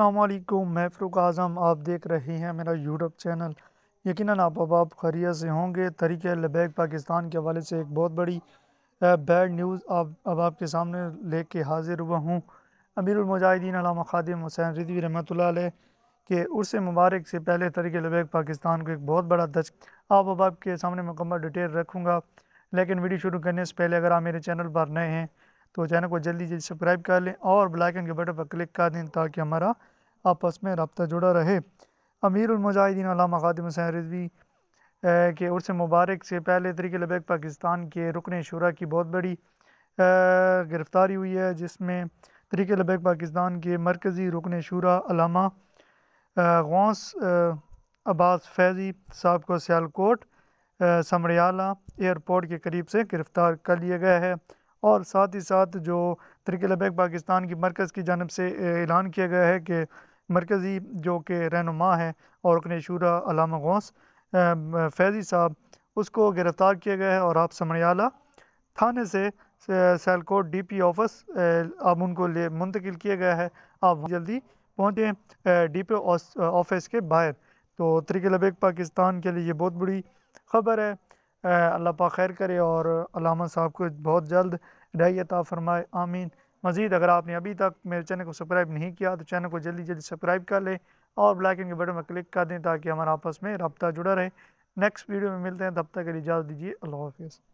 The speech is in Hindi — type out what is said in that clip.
अल्लाम मैं फ़रूक आज़म आप देख रहे हैं मेरा यूट्यूब चैनल यकीन आप अब खैरिया से होंगे तरीक़ लबैक पाकिस्तान के हवाले से एक बहुत बड़ी बैड न्यूज़ आप अब आपके सामने ले के हाज़िर हुआ हूँ मुजाहिदीन अलामा खादिम हुसैन रिदवी रमत के उर्स मुबारक से पहले तरीक़ लबैक पाकिस्तान को एक बहुत बड़ा दच आप अब आपके सामने मुकम्मल डिटेल रखूँगा लेकिन वीडियो शुरू करने से पहले अगर आप मेरे चैनल पर नए हैं तो चैनल को जल्दी जल्दी सब्सक्राइब कर लें और ब्लैकन के बटन पर क्लिक कर दें ताकि हमारा आपस में रबता जुड़ा रहे अमीरमजाहिदीन अलामा खादिम हुसैन रिजवी के उर्स मुबारक से पहले तरीके लबैक पाकिस्तान के रुकन शुरा की बहुत बड़ी गिरफ़्तारी हुई है जिसमें तरीके लबैक पाकिस्तान के मरकज़ी रुकन शुरा अलामा गौस अब्बास फैज़ी साहब को सियालकोट समरियाला एयरपोर्ट के करीब से गिरफ़्तार कर लिया गया है और साथ ही साथ जो तरीके लबैक पाकिस्तान की मरकज़ की जानब से ऐलान किया गया है कि मरकज़ी जो कि रहनुमा है और अपने शूरा अलामा गौस फैज़ी साहब उसको गिरफ़्तार किया गया है और आप समरियाला थाने से सैलकोट डी पी ऑफिस अब उनको ले मुंतकिल किया गया है आप जल्दी पहुँचें डी पी ऑफिस के बाहर तो तरीके लबैक पाकिस्तान के लिए ये बहुत बड़ी खबर है अल्लाह पा खैर करे और अलामा साहब को बहुत जल्द अता फरमाए आमीन मज़ीद अगर आपने अभी तक मेरे चैनल को सब्सक्राइब नहीं किया तो चैनल को जल्दी जल्दी सब्सक्राइब कर लें और ब्लैकन के बटन में क्लिक कर दें ताकि हमारा आपस में रबता जुड़ा रहे नेक्स्ट वीडियो में मिलते हैं तब तक के लिए इजाज़त दीजिए अल्लाह हाफिज़